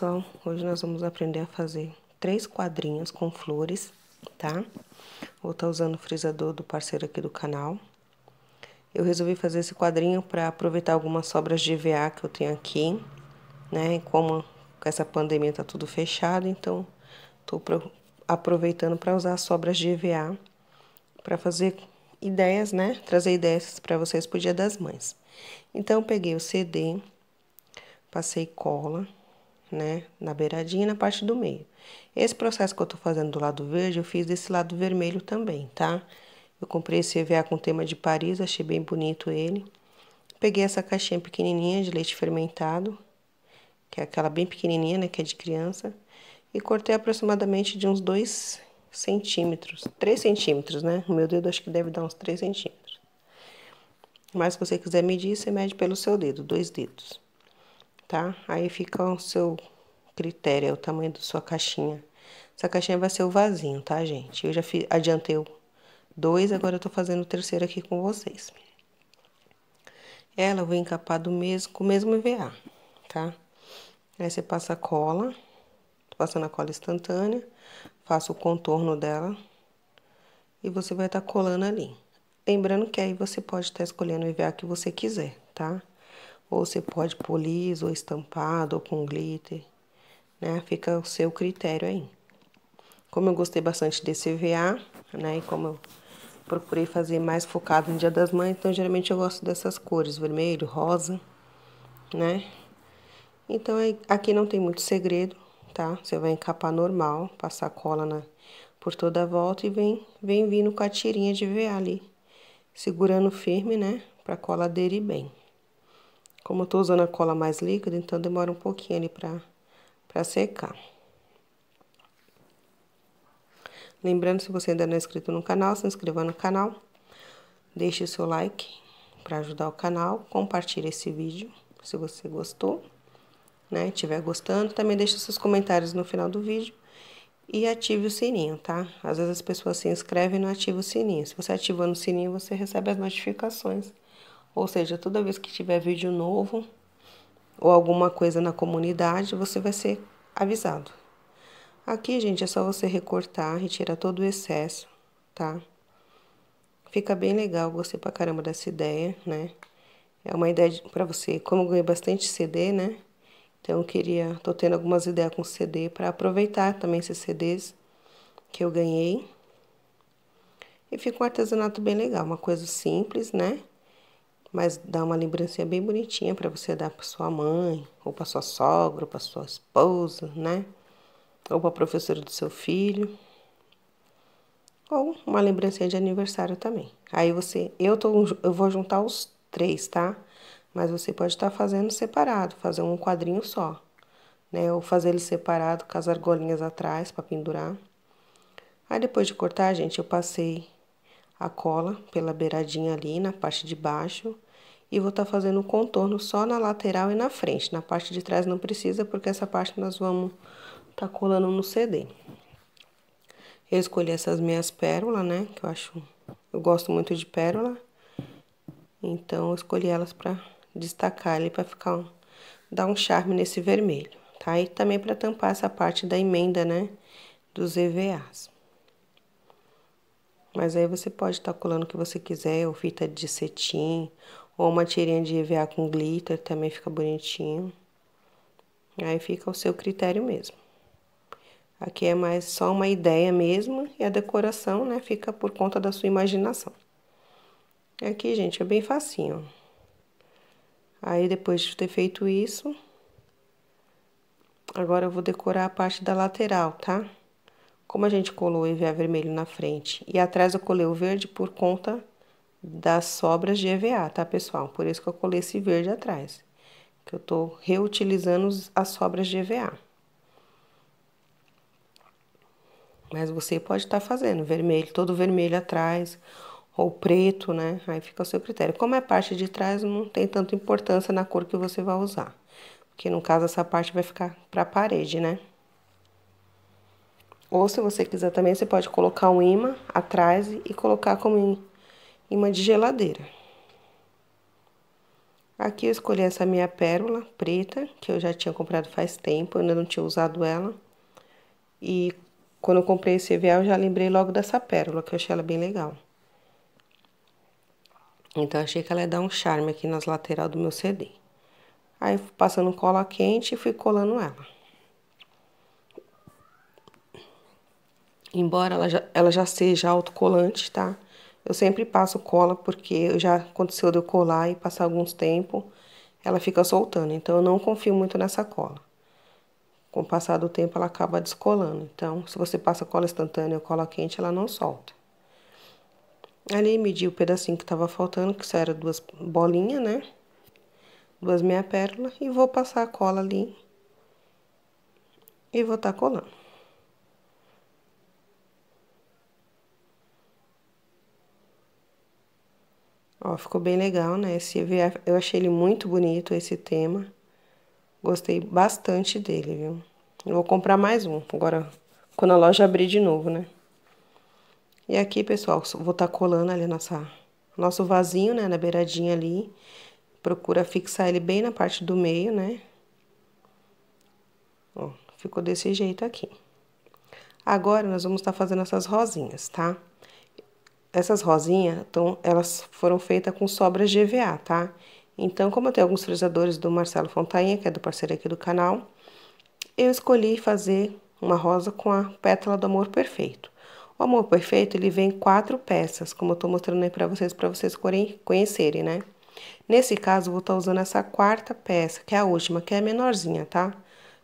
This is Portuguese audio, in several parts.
pessoal, hoje nós vamos aprender a fazer três quadrinhos com flores, tá? Vou estar tá usando o frisador do parceiro aqui do canal. Eu resolvi fazer esse quadrinho para aproveitar algumas sobras de EVA que eu tenho aqui, né? E como com essa pandemia tá tudo fechado, então tô aproveitando para usar as sobras de EVA para fazer ideias, né? Trazer ideias para vocês pro Dia das Mães. Então eu peguei o CD, passei cola né? Na beiradinha e na parte do meio. Esse processo que eu tô fazendo do lado verde, eu fiz desse lado vermelho também, tá? Eu comprei esse EVA com tema de Paris, achei bem bonito ele. Peguei essa caixinha pequenininha de leite fermentado, que é aquela bem pequenininha, né, que é de criança, e cortei aproximadamente de uns 2 centímetros, 3 centímetros, né? O meu dedo acho que deve dar uns 3 centímetros. Mas se você quiser medir, você mede pelo seu dedo, dois dedos tá? Aí fica o seu critério, é o tamanho da sua caixinha. Essa caixinha vai ser o vasinho, tá, gente? Eu já fiz, adiantei o dois, agora eu tô fazendo o terceiro aqui com vocês. Ela eu vou encapar do mesmo, com o mesmo EVA, tá? Aí você passa a cola, tô passando a cola instantânea, faço o contorno dela e você vai estar tá colando ali. Lembrando que aí você pode estar tá escolhendo o EVA que você quiser, tá? Ou você pode pôr liso, ou estampado, ou com glitter, né? Fica o seu critério aí. Como eu gostei bastante desse VA, né? E como eu procurei fazer mais focado no Dia das Mães, então geralmente eu gosto dessas cores, vermelho, rosa, né? Então, aqui não tem muito segredo, tá? Você vai encapar normal, passar cola na, por toda a volta e vem, vem vindo com a tirinha de VA ali, segurando firme, né? Pra cola aderir bem. Como eu tô usando a cola mais líquida, então demora um pouquinho ali pra, pra secar. Lembrando, se você ainda não é inscrito no canal, se inscreva no canal. Deixe o seu like para ajudar o canal. Compartilhe esse vídeo se você gostou, né? Tiver gostando, também deixe seus comentários no final do vídeo e ative o sininho, tá? Às vezes as pessoas se inscrevem e não ativam o sininho. Se você ativando o sininho, você recebe as notificações ou seja, toda vez que tiver vídeo novo ou alguma coisa na comunidade, você vai ser avisado. Aqui, gente, é só você recortar, retirar todo o excesso, tá? Fica bem legal, gostei pra caramba dessa ideia, né? É uma ideia para você, como eu ganhei bastante CD, né? Então eu queria, tô tendo algumas ideias com CD para aproveitar também esses CDs que eu ganhei. E fica um artesanato bem legal, uma coisa simples, né? mas dá uma lembrancinha bem bonitinha para você dar para sua mãe, ou para sua sogra, ou para sua esposa, né? Ou para a professora do seu filho. Ou uma lembrancinha de aniversário também. Aí você, eu tô eu vou juntar os três, tá? Mas você pode estar tá fazendo separado, fazer um quadrinho só, né? Ou fazer ele separado com as argolinhas atrás para pendurar. Aí depois de cortar, gente, eu passei a cola pela beiradinha ali na parte de baixo e vou estar tá fazendo o contorno só na lateral e na frente. Na parte de trás não precisa, porque essa parte nós vamos tá colando no CD. Eu escolhi essas minhas pérolas, né, que eu acho... Eu gosto muito de pérola, então eu escolhi elas para destacar ali, para ficar... Um, dar um charme nesse vermelho, tá? E também para tampar essa parte da emenda, né, dos EVAs. Mas aí você pode estar tá colando o que você quiser, ou fita de cetim, ou uma tirinha de EVA com glitter, também fica bonitinho. Aí fica ao seu critério mesmo. Aqui é mais só uma ideia mesmo, e a decoração, né, fica por conta da sua imaginação. Aqui, gente, é bem facinho. Aí, depois de ter feito isso, agora eu vou decorar a parte da lateral, tá? Tá? Como a gente colou o EVA vermelho na frente e atrás eu colei o verde por conta das sobras de EVA, tá, pessoal? Por isso que eu colei esse verde atrás, que eu tô reutilizando as sobras de EVA. Mas você pode estar tá fazendo vermelho, todo vermelho atrás, ou preto, né? Aí fica ao seu critério. Como é parte de trás, não tem tanta importância na cor que você vai usar. Porque no caso essa parte vai ficar para a parede, né? Ou se você quiser também, você pode colocar um imã atrás e colocar como imã de geladeira. Aqui eu escolhi essa minha pérola preta, que eu já tinha comprado faz tempo, eu ainda não tinha usado ela. E quando eu comprei esse EVA, eu já lembrei logo dessa pérola, que eu achei ela bem legal. Então, achei que ela ia dar um charme aqui nas lateral do meu CD. Aí, passando cola quente e fui colando ela. embora ela já, ela já seja autocolante, tá? Eu sempre passo cola porque já aconteceu de eu colar e passar alguns tempo ela fica soltando. Então eu não confio muito nessa cola. Com o passar do tempo ela acaba descolando. Então se você passa cola instantânea ou cola quente ela não solta. Ali medi o pedacinho que estava faltando, que isso era duas bolinhas, né? Duas meia pérola e vou passar a cola ali e vou estar tá colando. Ó, ficou bem legal, né? Esse, eu achei ele muito bonito, esse tema. Gostei bastante dele, viu? Eu vou comprar mais um, agora quando a loja abrir de novo, né? E aqui, pessoal, vou estar tá colando ali nossa, nosso vasinho, né? Na beiradinha ali. Procura fixar ele bem na parte do meio, né? Ó, ficou desse jeito aqui. Agora, nós vamos estar tá fazendo essas rosinhas, tá? essas rosinhas, então, elas foram feitas com sobras GVA, tá? Então, como eu tenho alguns frisadores do Marcelo Fontainha, que é do parceiro aqui do canal, eu escolhi fazer uma rosa com a pétala do amor perfeito. O amor perfeito, ele vem quatro peças, como eu tô mostrando aí pra vocês, pra vocês conhecerem, né? Nesse caso, vou estar tá usando essa quarta peça, que é a última, que é a menorzinha, tá?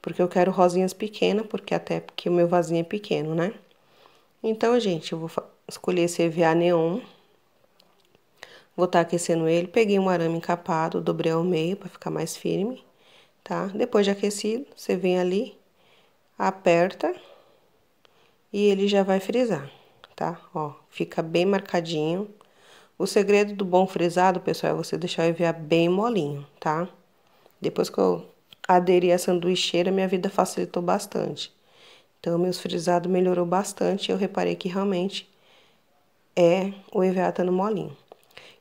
Porque eu quero rosinhas pequenas, porque até porque o meu vasinho é pequeno, né? Então, gente, eu vou escolhi esse EVA neon. Vou estar tá aquecendo ele, peguei um arame encapado, dobrei ao meio para ficar mais firme, tá? Depois de aquecido, você vem ali, aperta e ele já vai frisar, tá? Ó, fica bem marcadinho. O segredo do bom frisado, pessoal, é você deixar o EVA bem molinho, tá? Depois que eu aderi à sanduicheira, minha vida facilitou bastante. Então, meus frisados melhorou bastante. Eu reparei que realmente é o EVA tá no molinho.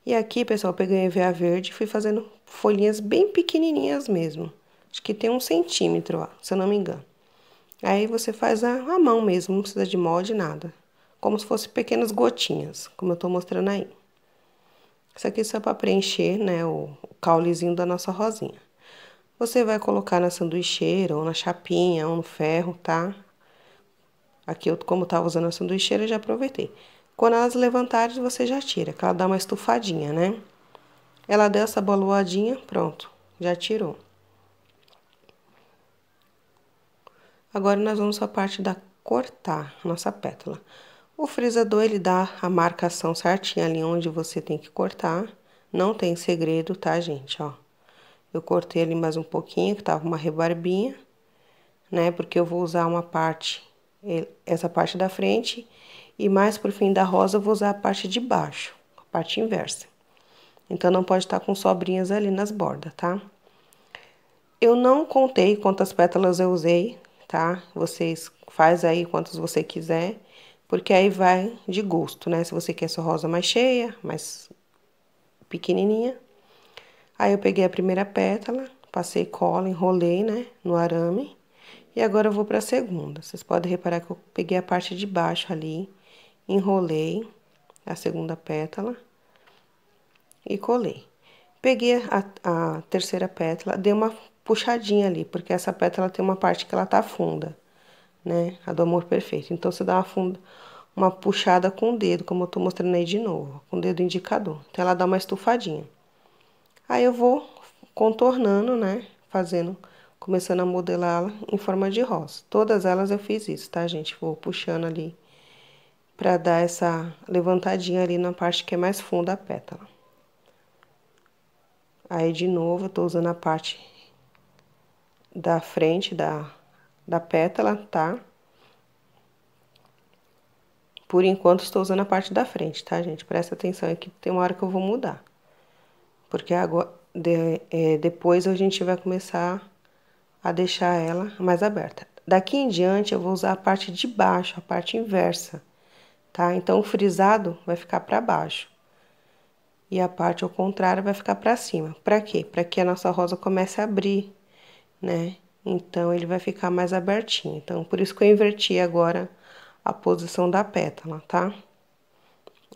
E aqui, pessoal, peguei o EVA verde e fui fazendo folhinhas bem pequenininhas mesmo. Acho que tem um centímetro, ó, se eu não me engano. Aí você faz a, a mão mesmo, não precisa de molde, nada. Como se fossem pequenas gotinhas, como eu tô mostrando aí. Isso aqui é só para preencher, né, o, o caulezinho da nossa rosinha. Você vai colocar na sanduicheira, ou na chapinha, ou no ferro, tá? Aqui, eu, como eu tava usando a sanduicheira, já aproveitei. Quando elas levantarem, você já tira, que ela dá uma estufadinha, né? Ela deu essa boloadinha, pronto, já tirou. Agora nós vamos a parte da cortar nossa pétala. O frisador ele dá a marcação certinha ali onde você tem que cortar. Não tem segredo, tá, gente? Ó, eu cortei ali mais um pouquinho, que tava uma rebarbinha, né? Porque eu vou usar uma parte, eh, essa parte da frente e mais para o fim da rosa eu vou usar a parte de baixo, a parte inversa. Então, não pode estar com sobrinhas ali nas bordas, tá? Eu não contei quantas pétalas eu usei, tá? Vocês faz aí quantas você quiser, porque aí vai de gosto, né? Se você quer sua rosa mais cheia, mais pequenininha. Aí, eu peguei a primeira pétala, passei cola, enrolei, né, no arame. E agora eu vou para a segunda. Vocês podem reparar que eu peguei a parte de baixo ali enrolei a segunda pétala e colei. Peguei a, a terceira pétala, dei uma puxadinha ali, porque essa pétala tem uma parte que ela tá funda, né? A do amor perfeito. Então, você dá uma funda, uma puxada com o dedo, como eu tô mostrando aí de novo, com o dedo indicador. Então, ela dá uma estufadinha. Aí, eu vou contornando, né? Fazendo, começando a modelá-la em forma de rosa. Todas elas eu fiz isso, tá, gente? Vou puxando ali para dar essa levantadinha ali na parte que é mais funda a pétala. Aí, de novo, eu tô usando a parte da frente da, da pétala, tá? Por enquanto, estou usando a parte da frente, tá, gente? Presta atenção aqui, tem uma hora que eu vou mudar. Porque agora, de, é, depois a gente vai começar a deixar ela mais aberta. Daqui em diante, eu vou usar a parte de baixo, a parte inversa tá? Então o frisado vai ficar para baixo e a parte ao contrário vai ficar para cima. Para quê? Para que a nossa rosa comece a abrir, né? Então ele vai ficar mais abertinho. Então por isso que eu inverti agora a posição da pétala, tá?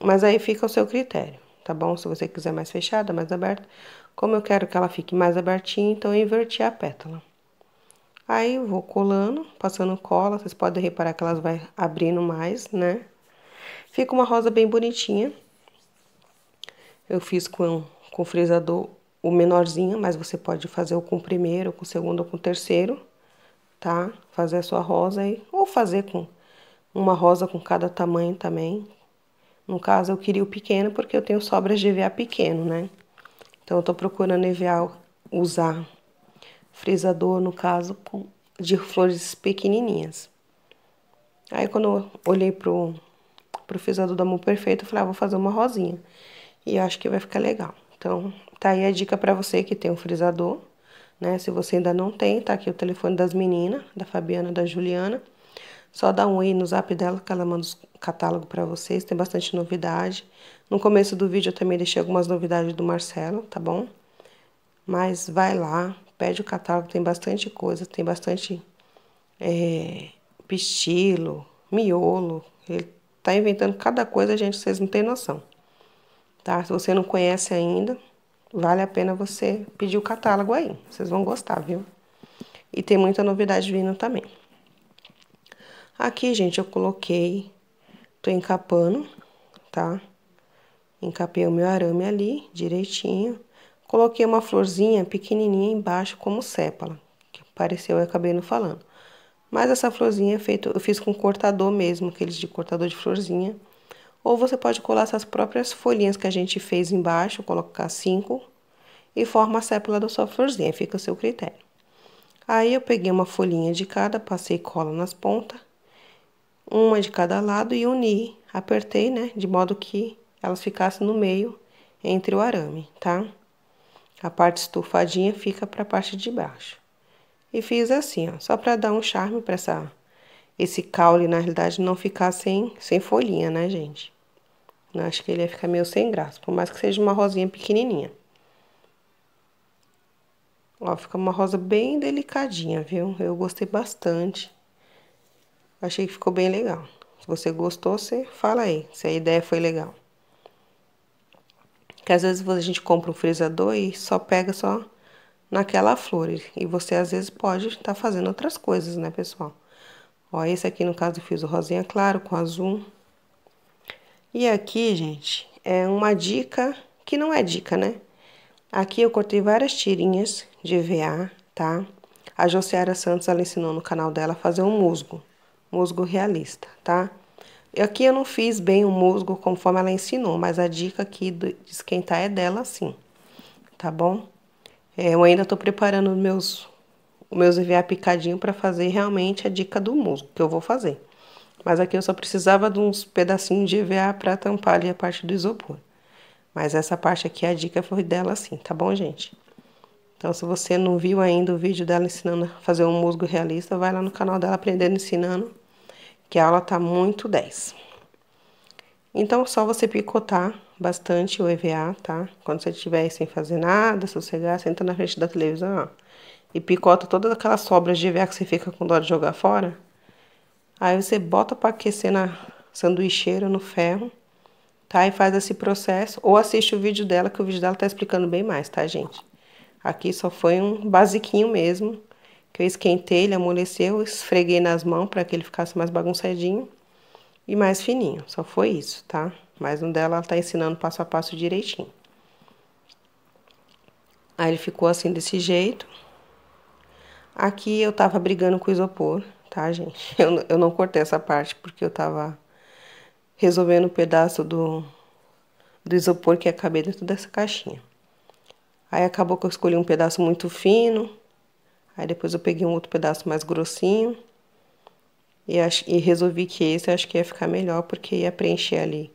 Mas aí fica o seu critério, tá bom? Se você quiser mais fechada, mais aberta, como eu quero que ela fique mais abertinha, então eu inverti a pétala. Aí, eu vou colando, passando cola, vocês podem reparar que elas vai abrindo mais, né? Fica uma rosa bem bonitinha. Eu fiz com, com frisador o menorzinho, mas você pode fazer o com o primeiro, com o segundo ou com o terceiro, tá? Fazer a sua rosa aí, ou fazer com uma rosa com cada tamanho também. No caso, eu queria o pequeno porque eu tenho sobras de EVA pequeno, né? Então, eu tô procurando EVA usar frisador, no caso, de flores pequenininhas. Aí, quando eu olhei pro, Pro frisador do Amor Perfeito, eu falei, ah, vou fazer uma rosinha. E eu acho que vai ficar legal. Então, tá aí a dica para você que tem um frisador, né? Se você ainda não tem, tá aqui o telefone das meninas, da Fabiana, da Juliana. Só dá um aí no zap dela que ela manda o catálogo para vocês, tem bastante novidade. No começo do vídeo eu também deixei algumas novidades do Marcelo, tá bom? Mas vai lá, pede o catálogo, tem bastante coisa, tem bastante é, pistilo, miolo, ele tá inventando cada coisa, gente, vocês não têm noção. Tá? Se você não conhece ainda, vale a pena você pedir o catálogo aí. Vocês vão gostar, viu? E tem muita novidade vindo também. Aqui, gente, eu coloquei, tô encapando, tá? Encapei o meu arame ali, direitinho. Coloquei uma florzinha pequenininha embaixo como sépala, que pareceu eu acabei não falando. Mas essa florzinha é feito, eu fiz com cortador mesmo, aqueles de cortador de florzinha. Ou você pode colar essas próprias folhinhas que a gente fez embaixo, colocar cinco, e forma a sépula da sua florzinha, fica a seu critério. Aí eu peguei uma folhinha de cada, passei cola nas pontas, uma de cada lado e uni, apertei, né, de modo que elas ficassem no meio entre o arame, tá? A parte estufadinha fica para a parte de baixo e fiz assim, ó, só para dar um charme para essa esse caule, na realidade, não ficar sem, sem folhinha, né, gente? não acho que ele ia ficar meio sem graça, por mais que seja uma rosinha pequenininha. Ó, fica uma rosa bem delicadinha, viu? Eu gostei bastante. Achei que ficou bem legal. Se você gostou, você fala aí, se a ideia foi legal. Porque às vezes a gente compra um frisador e só pega só naquela flor. E você às vezes pode estar tá fazendo outras coisas, né, pessoal? Ó, esse aqui no caso eu fiz o rosinha claro com azul. E aqui, gente, é uma dica que não é dica, né? Aqui eu cortei várias tirinhas de VA, tá? A Josiara Santos, ela ensinou no canal dela a fazer um musgo, musgo realista, tá? E Aqui eu não fiz bem o musgo conforme ela ensinou, mas a dica aqui de esquentar é dela sim, tá bom? É, eu ainda estou preparando meus, meus EVA picadinho para fazer realmente a dica do musgo que eu vou fazer. Mas aqui eu só precisava de uns pedacinhos de EVA para tampar ali a parte do isopor. Mas essa parte aqui, a dica foi dela assim, tá bom, gente? Então, se você não viu ainda o vídeo dela ensinando a fazer um musgo realista, vai lá no canal dela Aprendendo Ensinando, que a aula tá muito 10. Então, é só você picotar bastante o EVA, tá? Quando você estiver sem fazer nada, sossegar, senta na frente da televisão, ó, e picota todas aquelas sobras de EVA que você fica com dó de jogar fora. Aí você bota para aquecer na sanduicheira, no ferro, tá? E faz esse processo, ou assiste o vídeo dela, que o vídeo dela tá explicando bem mais, tá, gente? Aqui só foi um basiquinho mesmo, que eu esquentei, ele amoleceu, esfreguei nas mãos para que ele ficasse mais bagunçadinho e mais fininho. Só foi isso, tá? Mas no dela ela tá ensinando passo a passo direitinho. Aí ele ficou assim desse jeito. Aqui eu tava brigando com o isopor, tá, gente? Eu, eu não cortei essa parte porque eu tava resolvendo o um pedaço do, do isopor que ia caber dentro dessa caixinha. Aí acabou que eu escolhi um pedaço muito fino. Aí depois eu peguei um outro pedaço mais grossinho. E, ach, e resolvi que esse eu acho que ia ficar melhor porque ia preencher ali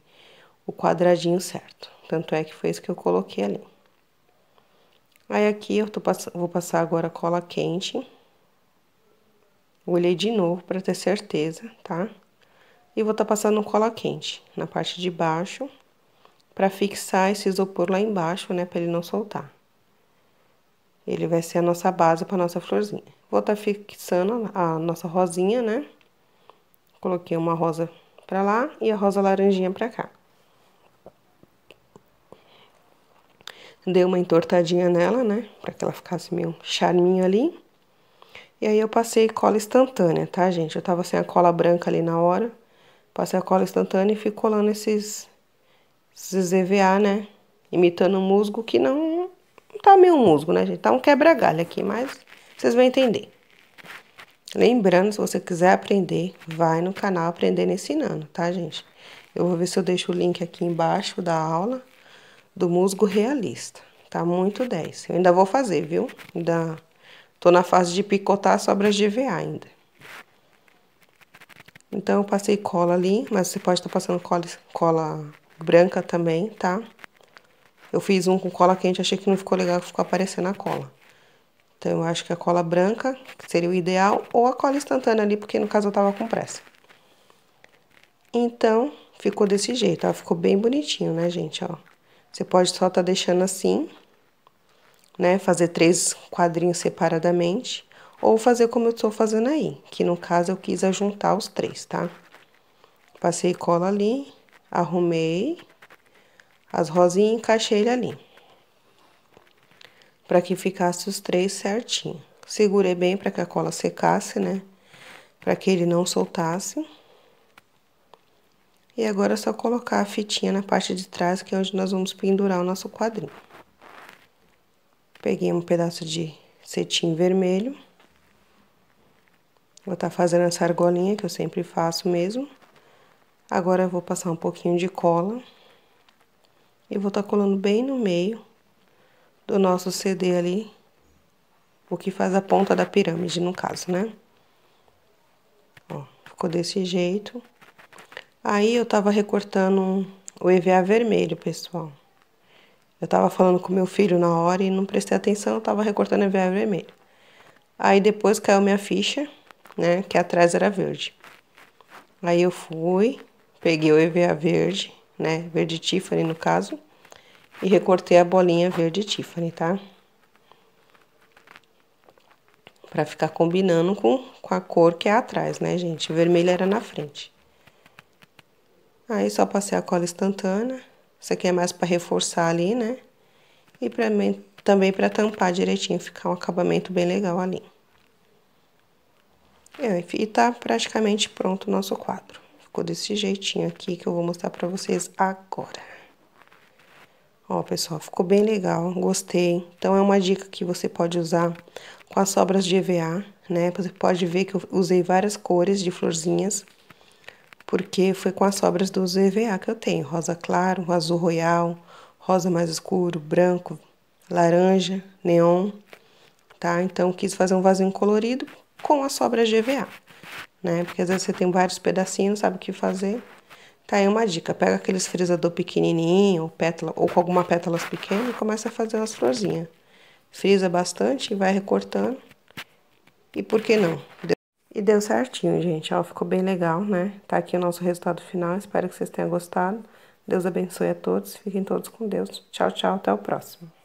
o quadradinho certo. Tanto é que foi isso que eu coloquei ali. Aí aqui eu pass vou passar agora cola quente. Olhei de novo para ter certeza, tá? E vou estar tá passando cola quente na parte de baixo para fixar esse isopor lá embaixo, né, para ele não soltar. Ele vai ser a nossa base para nossa florzinha. Vou estar tá fixando a nossa rosinha, né? Coloquei uma rosa para lá e a rosa laranjinha para cá. dei uma entortadinha nela, né? Pra que ela ficasse meio charminho ali. E aí eu passei cola instantânea, tá, gente? Eu tava sem a cola branca ali na hora. Passei a cola instantânea e fui colando esses, esses EVA, né? Imitando um musgo que não, não tá meio musgo, né, gente? Tá um quebra-galho aqui, mas vocês vão entender. Lembrando, se você quiser aprender, vai no canal Aprendendo Ensinando, tá, gente? Eu vou ver se eu deixo o link aqui embaixo da aula do musgo realista. Tá muito 10. Eu ainda vou fazer, viu? Ainda tô na fase de picotar as sobras de EVA ainda. Então, eu passei cola ali, mas você pode estar tá passando cola, cola branca também, tá? Eu fiz um com cola quente, achei que não ficou legal, ficou aparecendo a cola. Então, eu acho que a cola branca seria o ideal, ou a cola instantânea ali, porque no caso eu tava com pressa. Então, ficou desse jeito, ó. Ficou bem bonitinho, né, gente, ó. Você pode só estar tá deixando assim, né? Fazer três quadrinhos separadamente. Ou fazer como eu estou fazendo aí, que no caso eu quis juntar os três, tá? Passei cola ali, arrumei as rosinhas e encaixei ele ali. Para que ficasse os três certinho. Segurei bem para que a cola secasse, né? Para que ele não soltasse. E agora é só colocar a fitinha na parte de trás, que é onde nós vamos pendurar o nosso quadrinho. Peguei um pedaço de cetim vermelho. Vou estar tá fazendo essa argolinha, que eu sempre faço mesmo. Agora eu vou passar um pouquinho de cola. E vou estar tá colando bem no meio do nosso CD ali, o que faz a ponta da pirâmide, no caso, né? Ó, ficou desse jeito. Aí eu tava recortando o EVA vermelho, pessoal. Eu tava falando com meu filho na hora e não prestei atenção, eu tava recortando o EVA vermelho. Aí depois caiu minha ficha, né, que atrás era verde. Aí eu fui, peguei o EVA verde, né, verde Tiffany no caso, e recortei a bolinha verde Tiffany, tá? Pra ficar combinando com, com a cor que é atrás, né, gente? O vermelho era na frente. Aí só passei a cola instantânea. Isso aqui é mais para reforçar ali, né? E pra, também para tampar direitinho, ficar um acabamento bem legal ali. É, e tá praticamente pronto o nosso quadro. Ficou desse jeitinho aqui que eu vou mostrar pra vocês agora. Ó, pessoal, ficou bem legal, gostei. Então, é uma dica que você pode usar com as sobras de EVA, né? Você pode ver que eu usei várias cores de florzinhas porque foi com as sobras dos EVA que eu tenho: rosa claro, azul royal, rosa mais escuro, branco, laranja, neon, tá? Então quis fazer um vasinho colorido com as sobras de EVA, né? Porque às vezes você tem vários pedacinhos, sabe o que fazer. Tá aí uma dica, pega aqueles frisador pequenininho, ou pétala, ou com alguma pétalas pequenas e começa a fazer umas florzinhas. Frisa bastante e vai recortando. E por que não? E deu certinho, gente. Ó, ficou bem legal, né? Tá aqui o nosso resultado final. Espero que vocês tenham gostado. Deus abençoe a todos. Fiquem todos com Deus. Tchau, tchau. Até o próximo.